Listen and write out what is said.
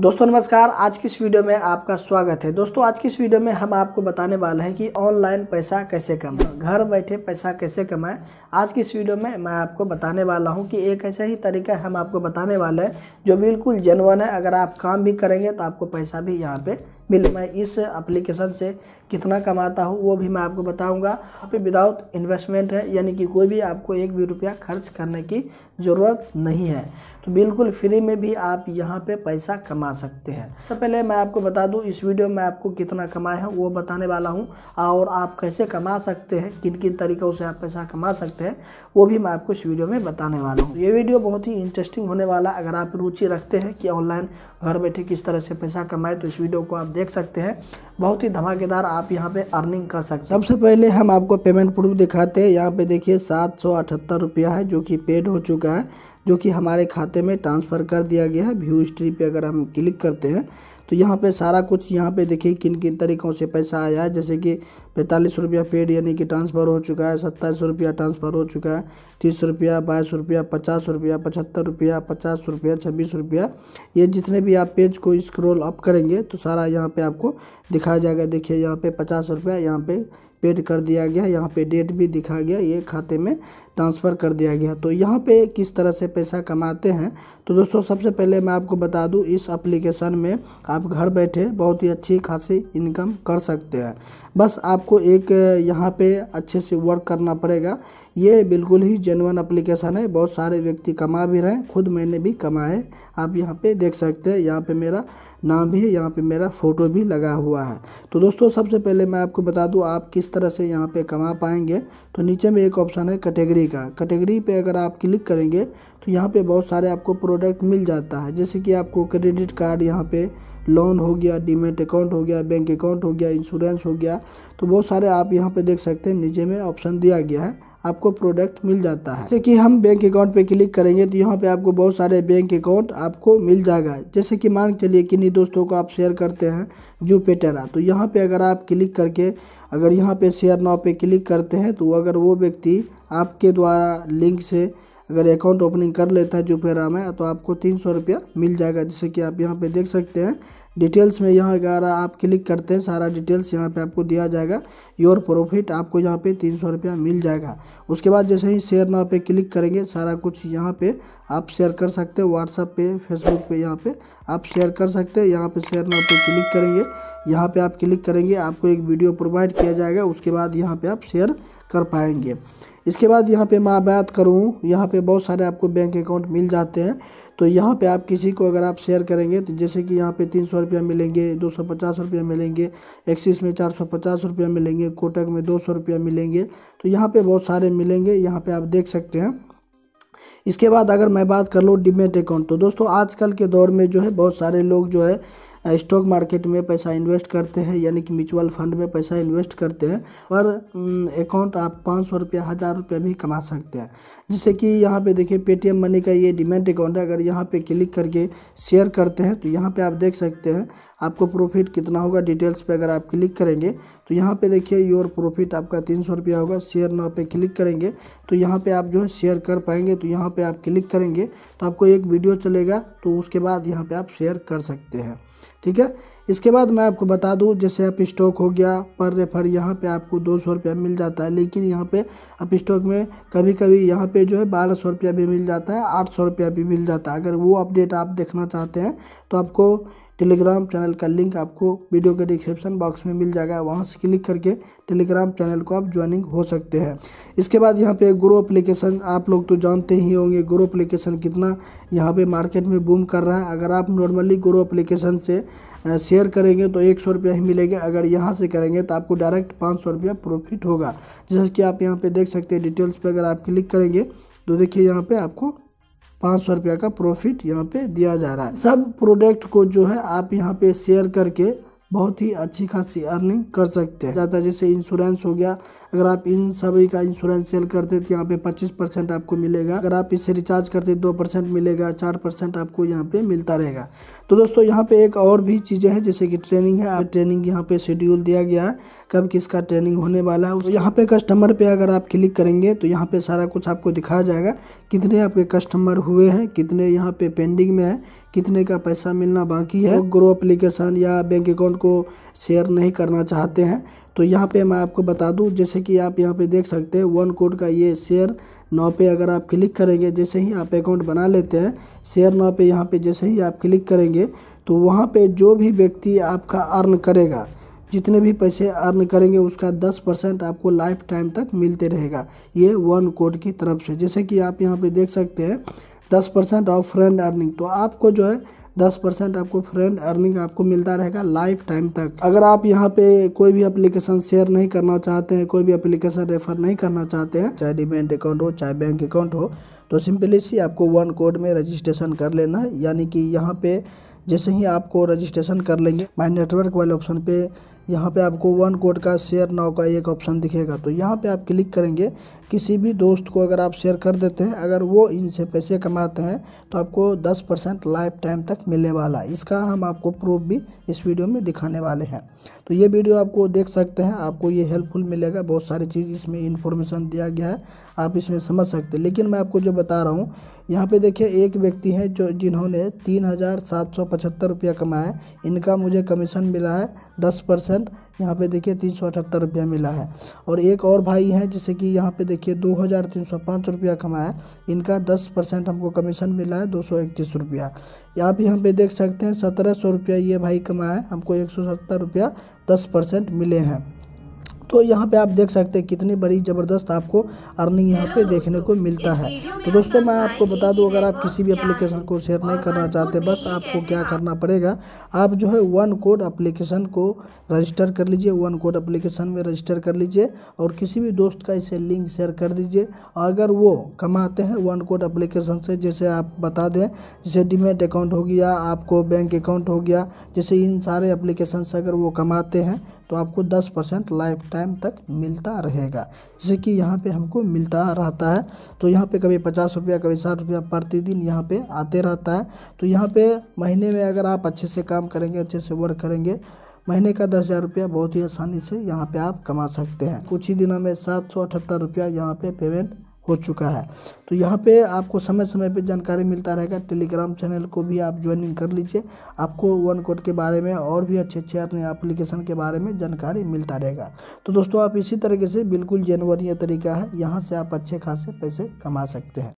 दोस्तों नमस्कार आज की इस वीडियो में आपका स्वागत है दोस्तों आज की इस वीडियो में हम आपको बताने वाले हैं कि ऑनलाइन पैसा कैसे कमाएं घर बैठे पैसा कैसे कमाएं आज की इस वीडियो में मैं आपको बताने वाला हूं कि एक ऐसा ही तरीका हम आपको बताने वाले हैं जो बिल्कुल जेनवन है अगर आप काम भी करेंगे तो आपको पैसा भी यहाँ पर बिल मैं इस एप्लीकेशन से कितना कमाता हूँ वो भी मैं आपको बताऊँगा फिर विदाउट इन्वेस्टमेंट है यानी कि कोई भी आपको एक भी रुपया खर्च करने की ज़रूरत नहीं है तो बिल्कुल फ्री में भी आप यहाँ पे पैसा कमा सकते हैं तो पहले मैं आपको बता दूँ इस वीडियो में आपको कितना कमाया है वो बताने वाला हूँ और आप कैसे कमा सकते हैं किन किन तरीक़ों से आप पैसा कमा सकते हैं वो भी मैं आपको इस वीडियो में बताने वाला हूँ ये वीडियो बहुत ही इंटरेस्टिंग होने वाला अगर आप रुचि रखते हैं कि ऑनलाइन घर बैठे किस तरह से पैसा कमाएँ तो इस वीडियो को आप देख सकते हैं बहुत ही धमाकेदार आप यहाँ पे अर्निंग कर सकते हैं सबसे पहले हम आपको पेमेंट प्रूफ दिखाते हैं यहाँ पे देखिए सात सौ अठहत्तर रुपया है जो कि पेड हो चुका है जो कि हमारे खाते में ट्रांसफ़र कर दिया गया है व्यू हिस्ट्री पे अगर हम क्लिक करते हैं तो यहाँ पर सारा कुछ यहाँ पर देखिए किन किन तरीक़ों से पैसा आया है जैसे कि पैंतालीस रुपया पेड यानी कि ट्रांसफ़र हो चुका है सत्ताईस रुपया ट्रांसफ़र हो चुका है तीस रुपया बाईस रुपया पचास रुपया पचहत्तर रुपया पचास रुपया छब्बीस रुपया ये जितने भी आप पेज को स्क्रॉल अप करेंगे तो सारा यहाँ पर आपको दिखा लिखा जाएगा देखिए यहाँ पे पचास रुपया यहाँ पे पेड कर दिया गया यहाँ पे डेट भी दिखा गया ये खाते में ट्रांसफ़र कर दिया गया तो यहाँ पे किस तरह से पैसा कमाते हैं तो दोस्तों सबसे पहले मैं आपको बता दूँ इस एप्लीकेशन में आप घर बैठे बहुत ही अच्छी खासी इनकम कर सकते हैं बस आपको एक यहाँ पे अच्छे से वर्क करना पड़ेगा ये बिल्कुल ही जेनवन अप्लीकेशन है बहुत सारे व्यक्ति कमा भी रहे हैं खुद मैंने भी कमाए आप यहाँ पर देख सकते हैं यहाँ पर मेरा नाम भी है यहाँ पर मेरा फ़ोटो भी लगा हुआ है तो दोस्तों सबसे पहले मैं आपको बता दूँ आप किस तरह से यहाँ पे कमा पाएंगे तो नीचे में एक ऑप्शन है कैटेगरी का कैटेगरी पे अगर आप क्लिक करेंगे तो यहाँ पे बहुत सारे आपको प्रोडक्ट मिल जाता है जैसे कि आपको क्रेडिट कार्ड यहाँ पे लोन हो गया डीमेट अकाउंट हो गया बैंक अकाउंट हो गया इंश्योरेंस हो गया तो बहुत सारे आप यहाँ पर देख सकते हैं नीचे में ऑप्शन दिया गया है आपको प्रोडक्ट मिल जाता है जैसे कि हम बैंक अकाउंट पे क्लिक करेंगे तो यहाँ पे आपको बहुत सारे बैंक अकाउंट आपको मिल जाएगा जैसे कि मान के चलिए किन्हीं दोस्तों को आप शेयर करते हैं टेरा तो यहाँ पे अगर आप क्लिक करके अगर यहाँ पे शेयर नाव पे क्लिक करते हैं तो अगर वो व्यक्ति आपके द्वारा लिंक से अगर अकाउंट ओपनिंग कर लेता है जो पेरा में तो आपको तीन सौ रुपया मिल जाएगा जैसे कि आप यहाँ पे देख सकते हैं डिटेल्स में यहाँ अगर आप क्लिक करते हैं सारा डिटेल्स यहाँ पे आपको दिया जाएगा योर प्रॉफिट आपको यहाँ पे तीन सौ रुपया मिल जाएगा उसके बाद जैसे ही शेयर नाव पे क्लिक करेंगे सारा कुछ यहाँ पे आप शेयर कर सकते हैं व्हाट्सअप पे फेसबुक पे यहाँ पे आप शेयर कर सकते हैं यहाँ पे शेयर नाव पे क्लिक करेंगे यहाँ पे आप क्लिक करेंगे आपको एक वीडियो प्रोवाइड किया जाएगा उसके बाद यहाँ पे आप शेयर कर पाएंगे इसके बाद यहाँ पे मैं बात करूँ यहाँ पे बहुत सारे आपको बैंक अकाउंट मिल जाते हैं तो यहाँ पे आप किसी को अगर आप शेयर करेंगे तो जैसे कि यहाँ पे तीन सौ रुपया मिलेंगे दो सौ पचास रुपया मिलेंगे एक्सिस में चार सौ पचास रुपया मिलेंगे कोटक में दो सौ रुपया मिलेंगे तो यहाँ पर बहुत सारे मिलेंगे यहाँ पर आप देख सकते हैं इसके बाद अगर मैं बात कर लूँ डिमेट अकाउंट तो दोस्तों आजकल के दौर में जो है बहुत सारे लोग जो है स्टॉक मार्केट में पैसा इन्वेस्ट करते हैं यानी कि म्यूचुअल फंड में पैसा इन्वेस्ट करते हैं और अकाउंट आप पाँच सौ रुपया हज़ार रुपया भी कमा सकते हैं जैसे कि यहाँ पे देखिए पेटीएम मनी का ये डिमेंट अकाउंट है अगर यहाँ पे क्लिक करके शेयर करते हैं तो यहाँ पे आप देख सकते हैं आपको प्रॉफिट कितना होगा डिटेल्स पे अगर आप क्लिक करेंगे तो यहाँ पे देखिए योर प्रॉफिट आपका तीन सौ रुपया होगा शेयर नाव पे क्लिक करेंगे तो यहाँ पे आप जो है शेयर कर पाएंगे तो यहाँ पे आप क्लिक करेंगे तो आपको एक वीडियो चलेगा तो उसके बाद यहाँ पे आप शेयर कर सकते हैं ठीक है इसके बाद मैं आपको बता दूँ जैसे आप स्टॉक हो गया पर रेफर यहाँ पर आपको दो सौ रुपया मिल जाता है लेकिन यहाँ पर आप स्टॉक में कभी कभी यहाँ पर जो है बारह सौ रुपया भी मिल जाता है आठ सौ रुपया भी मिल जाता है अगर वो अपडेट आप देखना चाहते हैं तो आपको टेलीग्राम चैनल का लिंक आपको वीडियो के डिस्क्रिप्शन बॉक्स में मिल जाएगा वहाँ से क्लिक करके टेलीग्राम चैनल को आप ज्वाइनिंग हो सकते हैं इसके बाद यहाँ पे ग्रो अप्लीकेशन आप लोग तो जानते ही होंगे ग्रो एप्लीकेशन कितना यहाँ पे मार्केट में बूम कर रहा है अगर आप नॉर्मली ग्रो अप्लीकेशन से शेयर करेंगे तो एक सौ रुपया ही मिलेगा अगर यहाँ से करेंगे तो आपको डायरेक्ट पाँच सौ रुपया प्रॉफिट होगा जैसे कि आप यहाँ पे देख सकते हैं डिटेल्स पर अगर आप क्लिक करेंगे तो देखिए यहाँ पे आपको पाँच सौ रुपया का प्रॉफिट यहाँ पे दिया जा रहा है सब प्रोडक्ट को जो है आप यहाँ पे शेयर करके बहुत ही अच्छी खासी अर्निंग कर सकते हैं ज़्यादा जैसे इंश्योरेंस हो गया अगर आप इन सभी का इंश्योरेंस सेल करते तो यहाँ पे पच्चीस परसेंट आपको मिलेगा अगर आप इसे रिचार्ज करते दो परसेंट मिलेगा चार परसेंट आपको यहाँ पे मिलता रहेगा तो दोस्तों यहाँ पे एक और भी चीज़ें हैं जैसे कि ट्रेनिंग है ट्रेनिंग यहाँ पे शेड्यूल दिया गया है कब किसका ट्रेनिंग होने वाला है तो यहाँ पे कस्टमर पे अगर आप क्लिक करेंगे तो यहाँ पे सारा कुछ आपको दिखाया जाएगा कितने आपके कस्टमर हुए हैं कितने यहाँ पे पेंडिंग में है कितने का पैसा मिलना बाकी है ग्रो तो अप्लीकेशन या बैंक अकाउंट को शेयर नहीं करना चाहते हैं तो यहाँ पे मैं आपको बता दूँ जैसे कि आप यहाँ पे देख सकते हैं वन कोड का ये शेयर नाव पे अगर आप क्लिक करेंगे जैसे ही आप अकाउंट बना लेते हैं शेयर नाव पे यहाँ पे जैसे ही आप क्लिक करेंगे तो वहाँ पे जो भी व्यक्ति आपका अर्न करेगा जितने भी पैसे अर्न करेंगे उसका दस परसेंट आपको लाइफ टाइम तक मिलते रहेगा ये वन कोड की तरफ से जैसे कि आप यहाँ पर देख सकते हैं दस परसेंट ऑफ फ्रेंड अर्निंग तो आपको जो है दस परसेंट आपको फ्रेंड अर्निंग आपको मिलता रहेगा लाइफ टाइम तक अगर आप यहाँ पे कोई भी अप्लीकेशन शेयर नहीं करना चाहते हैं कोई भी अप्लीकेशन रेफर नहीं करना चाहते हैं चाहे डिमेंट अकाउंट हो चाहे बैंक अकाउंट हो तो सिंपली सी आपको वन कोड में रजिस्ट्रेशन कर लेना है यानी कि यहाँ पे जैसे ही आपको रजिस्ट्रेशन कर लेंगे माई नेटवर्क वाले ऑप्शन पे यहाँ पे आपको वन कोड का शेयर नाव का एक ऑप्शन दिखेगा तो यहाँ पे आप क्लिक करेंगे किसी भी दोस्त को अगर आप शेयर कर देते हैं अगर वो इनसे पैसे कमाते हैं तो आपको 10 परसेंट लाइफ टाइम तक मिलने वाला है इसका हम आपको प्रूफ भी इस वीडियो में दिखाने वाले हैं तो ये वीडियो आपको देख सकते हैं आपको ये हेल्पफुल मिलेगा बहुत सारी चीज़ इसमें इन्फॉर्मेशन दिया गया है आप इसमें समझ सकते लेकिन मैं आपको जो बता रहा हूँ यहाँ पर देखिए एक व्यक्ति है जो जिन्होंने तीन पचहत्तर रुपया कमाया है इनका मुझे कमीशन मिला है दस परसेंट यहाँ पे देखिए तीन सौ अठहत्तर रुपया मिला है और एक और भाई हैं जैसे कि यहाँ पे देखिए दो हज़ार तीन सौ पाँच रुपया कमाया है इनका दस परसेंट हमको कमीशन मिला है दो सौ इकतीस रुपया भी हम पे देख सकते हैं सत्रह सौ रुपया ये भाई कमाया है हमको एक सौ सत्तर रुपया दस परसेंट मिले हैं तो यहाँ पे आप देख सकते हैं कितनी बड़ी ज़बरदस्त आपको अर्निंग यहाँ पे देखने को मिलता है तो दोस्तों मैं आपको बता दूँ अगर आप किसी भी एप्लीकेशन को शेयर नहीं करना चाहते बस आपको क्या करना पड़ेगा आप जो है वन कोड एप्लीकेशन को रजिस्टर कर लीजिए वन कोड एप्लीकेशन में रजिस्टर कर लीजिए और किसी भी दोस्त का इसे लिंक शेयर कर दीजिए अगर वो कमाते हैं वन कोड अप्लीकेशन से जैसे आप बता दें जैसे डिमेट अकाउंट हो गया आपको बैंक अकाउंट हो गया जैसे इन सारे एप्लीकेशन से अगर वो कमाते हैं तो आपको दस परसेंट लाइफ टाइम तक मिलता रहेगा जैसे कि यहाँ पे हमको मिलता रहता है तो यहाँ पे कभी पचास रुपया कभी साठ रुपया प्रतिदिन यहाँ पे आते रहता है तो यहाँ पे महीने में अगर आप अच्छे से काम करेंगे अच्छे से वर्क करेंगे महीने का दस हज़ार रुपया बहुत ही आसानी से यहाँ पे आप कमा सकते हैं कुछ ही दिनों में सात सौ अठहत्तर रुपया यहाँ पे पेमेंट हो चुका है तो यहाँ पे आपको समय समय पे जानकारी मिलता रहेगा टेलीग्राम चैनल को भी आप ज्वाइनिंग कर लीजिए आपको वन कोड के बारे में और भी अच्छे अच्छे अपने एप्लीकेशन के बारे में जानकारी मिलता रहेगा तो दोस्तों आप इसी तरीके से बिल्कुल जेनवरीय तरीका है यहाँ से आप अच्छे खासे पैसे कमा सकते हैं